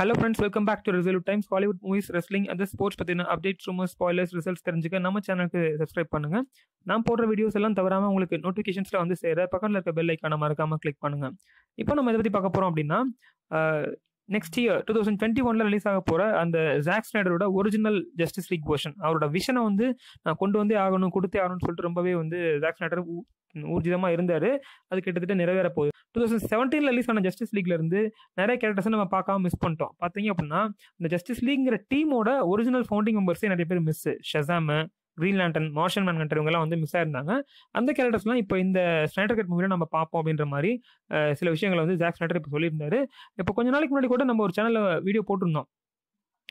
Hello friends welcome back to Result Times Hollywood movies wrestling அந்த sports பற்றின update rumour spoilers results தெரிஞ்சுக்க நம்ம சேனலுக்கு சப்ஸ்கிரைப் பண்ணுங்கள் நான் போடுற வீடியோஸ் எல்லாம் தவறாமல் உங்களுக்கு நோட்டிஃபிகேஷன்ஸில் வந்து சேர பக்கத்தில் இருக்க பெல் ஐக்கான மறக்காமல் கிளிக் பண்ணுங்கள் இப்போ நம்ம இதை பற்றி பார்க்க போகிறோம் அப்படின்னா next year two thousand twenty ஒன்ல ரிலீஸ் ஆக போற அந்த ஜாக்ஸ் ஸ்னைடரோட ஒரிஜினல் ஜஸ்டிஸ் லீக் போர்ஷன் அவரோட விஷனை வந்து நான் கொண்டு வந்தே ஆகணும் கொடுத்தே ஆகணும்னு சொல்லிட்டு ரொம்பவே வந்து ஜாக்ஸ் ஸ்னைடர் ஊர்ஜிதமாக இருந்தார் அது கிட்டத்தட்ட நிறைவேற போகுது டூ தௌசண்ட் செவன்டீனில் ரிலீஸ் ஆன ஜஸ்டிஸ் இருந்து நிறைய கேரக்டர்ஸை நம்ம பார்க்காம மிஸ் பண்ணிட்டோம் பார்த்தீங்க அப்படின்னா இந்த ஜஸ்டிஸ் லீக்ங்கிற டீமோட ஒரிஜினல் ஃபவுண்டிங் மெம்பர்ஸே நிறைய பேர் miss Shazam Green Lantern Martian man இவங்கெல்லாம் வந்து மிஸ் ஆயிருந்தாங்க அந்த கேரக்டர்ஸ்லாம் இப்போ இந்த ஸ்னைடர் கட் மூவியில் நம்ம பார்ப்போம் அப்படின்ற மாதிரி சில விஷயங்களை வந்து ஜாக் ஸ்னைடர் இப்போ சொல்லியிருந்தாரு இப்போ கொஞ்ச நாளைக்கு முன்னாடி கூட நம்ம ஒரு சேனலில் வீடியோ போட்டிருந்தோம்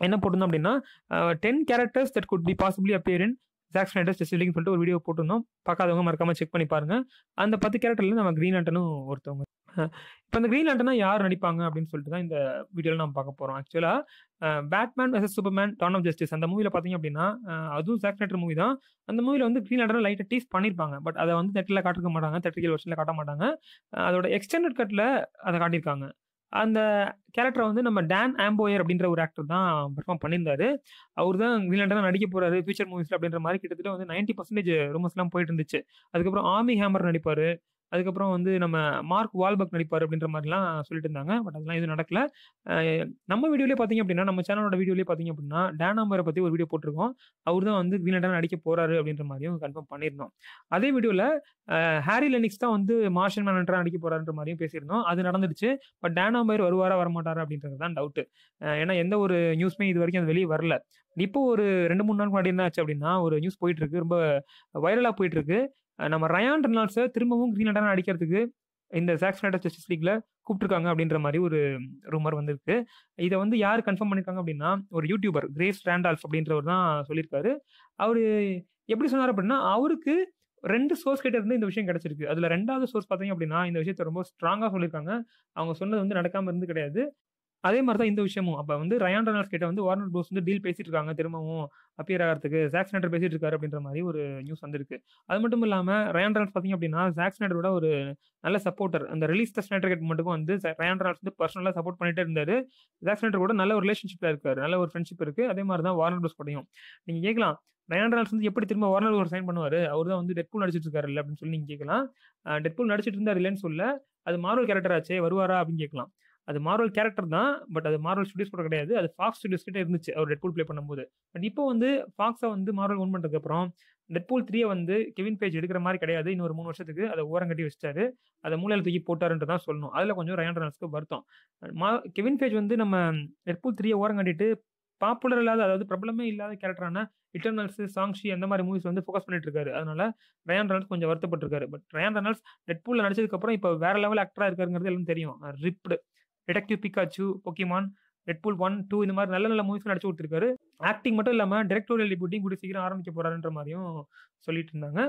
என்ன போட்டிருந்தோம் அப்படின்னா ten characters that could be possibly appear in Zack Snyder ஸ்பெசிஃபிக்னு சொல்லிட்டு ஒரு வீடியோ போட்டிருந்தோம் பார்க்காதவங்க மறக்காம செக் பண்ணி பாருங்க அந்த பத்து கேரக்டர்ல நம்ம கிரீன் ஆண்டனும் ஒருத்தவங்க இப்போ அந்த கிரீன் ஆண்டனா யார் நடிப்பாங்க அப்படின்னு சொல்லிட்டு தான் இந்த வீடியோவில் நம்ம பார்க்க போகிறோம் ஆக்சுவலாக Batman versus Superman Dawn of Justice அந்த மூவியில் பார்த்தீங்க அப்படின்னா அதுவும் ஜாக்ஸ் ஸ்னைடர் மூவி தான் அந்த மூவியில் வந்து கிரீன் ஆண்டனை லைட்டாக டீஸ் பண்ணியிருப்பாங்க பட் அதை வந்து நெட்டில் காட்டிருக்க மாட்டாங்க தேட்டரிக்கல் வருஷனில் காட்ட மாட்டாங்க அதோட எக்ஸ்டெண்டட் கட்டில் அதை காட்டியிருக்காங்க அந்த கேரக்டரை வந்து நம்ம டேன் ஆம்போயர் அப்படின்ற ஒரு ஆக்டர் தான் பர்ஃபார்ம் பண்ணியிருந்தாரு அவர் தான் கிரீன்லாண்டில் நடிக்க போறாரு ஃபியூச்சர் மூவிஸில் அப்படின்ற மாதிரி கிட்டத்தட்ட வந்து நைன்டி பர்சன்டேஜ் ரூமர்ஸ்லாம் போயிட்டு இருந்துச்சு அதுக்கப்புறம் ஆமி ஹேமர் நடிப்பார் அதுக்கப்புறம் வந்து நம்ம மார்க் வால்பக் நடிப்பார் அப்படின்ற மாதிரிலாம் சொல்லிட்டு இருந்தாங்க பட் அதெல்லாம் எதுவும் நடக்கல நம்ம வீடியோலேயே பார்த்தீங்க அப்படின்னா நம்ம சேனலோட வீடியோலேயே பார்த்தீங்க அப்படின்னா டேனாம்பரை பற்றி ஒரு வீடியோ போட்டிருக்கோம் அவர் தான் வந்து கிரீனடான நடிக்க போகிறாரு அப்படின்ற மாதிரியும் கன்ஃபார்ம் பண்ணியிருந்தோம் அதே வீடியோவில் ஹாரி லெனிக்ஸ் தான் வந்து மார்ஷன் மேனண்டராக நடிக்க போகிறாருன்ற மாதிரியும் பேசியிருந்தோம் அது நடந்துடுச்சு பட் டேனாம்பயர் வருவாரா வரமாட்டாரா அப்படின்றது தான் டவுட்டு ஏன்னா எந்த ஒரு நியூஸ்மே இது வரைக்கும் அது வெளியே வரல இப்போ ஒரு ரெண்டு மூணு நாள் முன்னாடி என்ன ஆச்சு அப்படின்னா ஒரு நியூஸ் போயிட்டு இருக்கு ரொம்ப வைரலாக போயிட்டு இருக்கு நம்ம ரயான் ரெனால்ட்ஸை திரும்பவும் கிரீன் லண்டனை அடிக்கிறதுக்கு இந்த சாக்ஸ் ரைடர் ஜஸ்டிஸ் கூப்பிட்டுருக்காங்க அப்படின்ற மாதிரி ஒரு ரூமர் வந்திருக்கு இதை வந்து யார் கன்ஃபார்ம் பண்ணியிருக்காங்க அப்படின்னா ஒரு யூடியூபர் கிரேஸ் ரேண்டால்ஃப் அப்படின்றவர் தான் சொல்லியிருக்காரு அவர் எப்படி சொன்னார் அப்படின்னா அவருக்கு ரெண்டு சோர்ஸ் கிட்ட இருந்து இந்த விஷயம் கிடைச்சிருக்கு அதுல ரெண்டாவது சோர்ஸ் பார்த்தீங்க அப்படின்னா இந்த விஷயத்த ரொம்ப ஸ்ட்ராங்காக சொல்லியிருக்காங்க அவங்க சொன்னது வந்து நடக்காம இருந்து கிடையாது அதே மாதிரி தான் இந்த விஷயமும் அப்போ வந்து ரயான் ரெனால்ட்ஸ் கிட்ட வந்து வார்னர் ப்ரோஸ் வந்து டீல் பேசிட்டு இருக்காங்க திரும்பவும் அப்பியர் ஆகிறதுக்கு ஜாக்ஸ் நேட்டர் பேசிட்டு இருக்காரு அப்படின்ற மாதிரி ஒரு நியூஸ் வந்திருக்கு அது மட்டும் இல்லாமல் ரயான் ரெனால்ட்ஸ் பார்த்தீங்க அப்படின்னா ஜாக்ஸ் நேட்டரோட ஒரு நல்ல சப்போர்ட்டர் அந்த ரிலீஸ் டெஸ்ட் நேட்டர் மட்டும் வந்து ரயான் ரெனால்ட்ஸ் வந்து பர்சனலாக சப்போர்ட் பண்ணிட்டு இருந்தாரு சாக்ஸ் நேட்டர் கூட நல்ல ஒரு ரிலேஷன்ஷிப்பில் இருக்காரு நல்ல ஒரு ஃப்ரெண்ட்ஷிப் இருக்கு அதே மாதிரி தான் வார்னர் ப்ரோஸ் படையும் நீங்கள் கேட்கலாம் ரயான் ரெனால்ட்ஸ் வந்து எப்படி திரும்ப வார்னர் ஒரு சைன் பண்ணுவார் அவர் தான் வந்து டெட்பூல் நடிச்சிட்டு இருக்காரு இல்லை அப்படின்னு சொல்லி நீங்கள் கேட்கலாம் டெட்பூல் நடிச்சிட்டு இருந்தார் இல்லைன்னு சொல்ல அது மார்வல் கேரக்டர் ஆச்சே வருவாரா அப்படின்னு கேட்கலாம் அது மார்வல் கேரக்டர் தான் பட் அது மார்வல் ஸ்டுடியோஸ் கூட கிடையாது அது ஃபாக்ஸ் ஸ்டுடியோஸ் கிட்டே இருந்துச்சு அவர் டெட்பூல் ப்ளே பண்ணும்போது பட் இப்போ வந்து ஃபாக்ஸை வந்து மார்வல் ஓன் பண்ணுறதுக்கப்புறம் டெட்பூல் த்ரீயை வந்து கெவின் பேஜ் எடுக்கிற மாதிரி கிடையாது இன்னொரு மூணு வருஷத்துக்கு அதை ஓரம் கட்டி வச்சிட்டாரு அதை மூலையில் தூக்கி போட்டாருன்றது தான் சொல்லணும் அதில் கொஞ்சம் ரயான் ரன்ஸ்க்கு வருத்தம் மா கெவின் பேஜ் வந்து நம்ம டெட்பூல் த்ரீயை ஓரம் கட்டிட்டு பாப்புலர் இல்லாத அதாவது பிரபலமே இல்லாத கேரக்டரான இட்டர்னல்ஸ் சாங்ஷி அந்த மாதிரி மூவிஸ் வந்து ஃபோக்கஸ் பண்ணிட்டு இருக்காரு அதனால ரயான் ரனல்ஸ் கொஞ்சம் வருத்தப்பட்டிருக்காரு பட் ரயான் ரெனால்ஸ் டெட்பூலில் நடிச்சதுக்கப்புறம் இப்போ வேற லெவல் ஆக்டராக இருக்காருங்கிறது எல்லாம் தெரியும் RIPD Detective Pikachu Pokemon Deadpool one two இந்த மாதிரி நல்ல நல்ல மூவிஸ் நடிச்சு கொடுத்துருக்காரு ஆக்டிங் மட்டும் இல்லாமல் டிரெக்டோரியல் டிபியூட்டிங் கூட சீக்கிரம் ஆரம்பிக்க போறாருன்ற மாதிரியும் சொல்லிட்டு இருந்தாங்க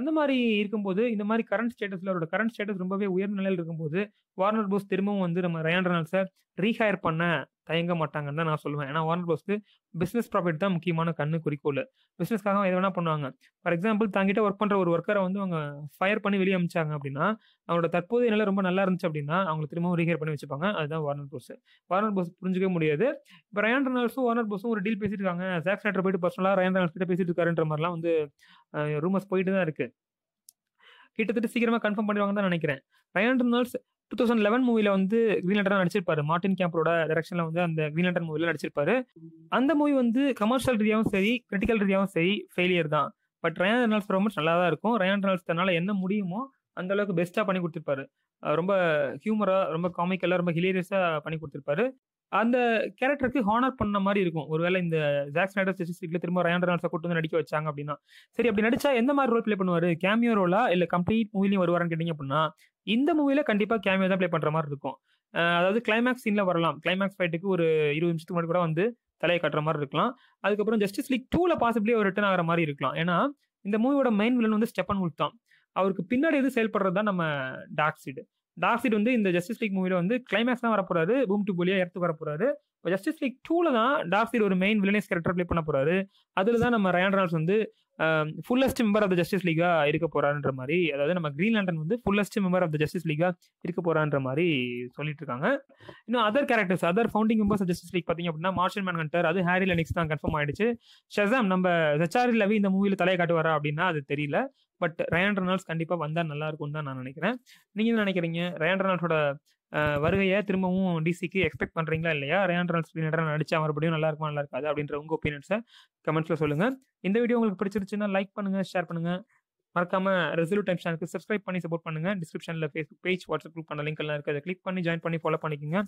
அந்த மாதிரி இருக்கும்போது இந்த மாதிரி கரண்ட் ஸ்டேட்டஸில் அவரோட கரண்ட் ஸ்டேட்டஸ் ரொம்பவே உயர்ந்த நிலையில் இருக்கும்போது வார்னர் போஸ் திரும்பவும் வந்து நம்ம ரயான் சார் ரீஹயர் பண்ண தயங்க மாட்டாங்கன்னு தான் நான் சொல்லுவேன் ஏன்னா வார்னர் ப்ரோஸ்க்கு பிஸ்னஸ் ப்ராஃபிட் தான் முக்கியமான கண்ணு குறிக்கோள் பிஸ்னஸ்க்காக எது வேணா பண்ணுவாங்க ஃபார் எக்ஸாம்பிள் தாங்கிட்ட ஒர்க் பண்ணுற ஒரு ஒர்க்கரை வந்து அவங்க ஃபயர் பண்ணி வெளியே அமைச்சாங்க அப்படின்னா அவங்களோட தற்போதைய நிலை ரொம்ப நல்லா இருந்துச்சு அப்படின்னா அவங்க திரும்பவும் ரீஹேர் பண்ணி வச்சுப்பாங்க அதுதான் வார்னர் ப்ரோஸ் வார்னர் ப்ரோஸ் புரிஞ்சிக்க முடியாது இப்போ ரயான் ரனால்ஸும் வார்னர் ப்ரோஸும் ஒரு டீல் பேசிட்டு இருக்காங்க ஜாக் போயிட்டு பர்சனலாக ரயான் ரனால்ஸ் கிட்ட பேசிட்டு இருக்காருன்ற மாதிரிலாம் வந்து ரூமர்ஸ் போயிட்டு தான் இருக்கு கிட்டத்தட்ட சீக்கிரமா கன்ஃபார்ம் பண்ணிடுவாங்க தான் நினைக்கிறேன் Ryan Reynolds two thousand eleven மூவில வந்து கிரீன் லெட்டர் நடிச்சிருப்பாரு மார்டின் கேம்பரோட டைரக்ஷன்ல வந்து அந்த கிரீன் மூவில நடிச்சிருப்பாரு அந்த மூவி வந்து கமர்ஷியல் ரீதியாகவும் சரி கிரிட்டிக்கல் ரீதியாகவும் சரி ஃபெயிலியர் தான் பட் ரயான் ரெனால்ஸ் ரொம்ப நல்லா தான் இருக்கும் ரயான் ரெனால்ஸ்னால என்ன முடியுமோ அந்த அளவுக்கு பெஸ்ட்டாக பண்ணி கொடுத்துருப்பாரு ரொம்ப ஹியூமராக ரொம்ப காமிக்கலாக ரொம்ப ஹிலேரியஸாக பண்ணி கொடுத்துருப்பாரு அந்த கேரக்டருக்கு ஹானர் பண்ண மாதிரி இருக்கும் ஒருவேளை இந்த ஜாக் ஸ்னைடர் ஸ்டெட்டிஸ்டிக்ல திரும்ப ரயாண்டர் நாட்ஸை கூட்டு வந்து நடிக்க வச்சாங்க அப்படின்னா சரி அப்படி நடிச்சா எந்த மாதிரி ரோல் ப்ளே பண்ணுவாரு கேமியோ ரோலா இல்ல கம்ப்ளீட் மூவிலையும் வருவாரான்னு கேட்டிங்க அப்படின்னா இந்த மூவில கண்டிப்பா கேமியோ தான் ப்ளே பண்ற மாதிரி இருக்கும் அதாவது கிளைமேக்ஸ் சீன்ல வரலாம் கிளைமேக்ஸ் ஃபைட்டுக்கு ஒரு இருபது நிமிஷத்துக்கு முன்னாடி கூட வந்து தலையை கட்டுற மாதிரி இருக்கலாம் அதுக்கப்புறம் ஜஸ்டிஸ் லீக் டூல பாசிபிளி ஒரு ரிட்டர்ன் ஆகிற மாதிரி இருக்கலாம் ஏன்னா இந்த மூவியோட மெயின் வில்லன் வந்து ஸ்டெப்பன் உல்ட் தான் அவருக்கு பின்னாடி எது செயல்படுறது தான் நம்ம டார்க் டாக்ஸிட் வந்து இந்த ஜஸ்டிஸ் லீக் மூவியில் வந்து கிளைமேக்ஸ் தான் வரப்போறாரு பூம் டு புலியா எடுத்து வரப்போறாரு இப்போ ஜஸ்டிஸ் லீக் டூவில் தான் டாக்ஸிட் ஒரு மெயின் வில்லனேஸ் கேரக்டர் ப்ளே பண்ண போறாரு அதில் தான் நம்ம ரயான் ரால்ஸ் வந்து fullest member of the Justice லீகா இருக்க போறான்ற மாதிரி அதாவது நம்ம கிரீன் லேண்டன் வந்து fullest member of the Justice லீகா இருக்க போறான்ற மாதிரி சொல்லிட்டு இருக்காங்க இன்னும் other characters other founding members of Justice League பார்த்தீங்க அப்படின்னா மார்ஷல் மேன் ஹண்டர் அது ஹாரி லெனிக்ஸ் தான் கன்ஃபார்ம் ஆயிடுச்சு ஷெசாம் நம்ம ஜச்சாரி லவி இந்த மூவியில் தலையை காட்டுவாரா அப்படின்னா அது தெரியல பட் ரயான் ரெனால்ட்ஸ் கண்டிப்பாக வந்தால் நல்லா இருக்கும்னு தான் நான் நினைக்கிறேன் நீங்கள் என்ன நினைக்கிறீங்க ரயான் ரெனால்ட்ஸோட வருகையை திரும்பவும் டிசிக்கு எக்ஸ்பெக்ட் பண்ணுறீங்களா இல்லையா ரயான் ரன்ஸ் நடிச்சா மறுபடியும் நல்லா இருக்குமா நல்லா இருக்காது அப்படின்ற உங்கள் ஒப்பீனியன்ஸை கமெண்ட்ஸில் சொல்லுங்கள் இந்த வீடியோ உங்களுக்கு பிடிச்சிருச்சுன்னா லைக் பண்ணுங்கள் ஷேர் பண்ணுங்கள் மறக்காம ரிசல்ட் டைம் சேனலுக்கு சப்ஸ்கிரைப் பண்ணி சப்போர்ட் பண்ணுங்க டிஸ்கிரிப்ஷனில் ஃபேஸ்புக் பேஜ் வாட்ஸ்அப் குரூப் பண்ண லிங்க் எல்லாம் இருக்குது கிளிக் பண்ணி ஜாயின் பண்ணி ஃபாலோ பண்ணிக்கோங்க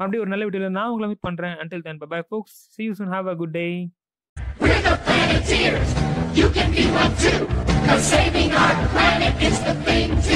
மறுபடியும் ஒரு நல்ல வீடியோவில் நான் உங்களை மீட் பண்ணுறேன் until then bye folks see you soon have a good day You can be one too. Cause saving our planet is the thing to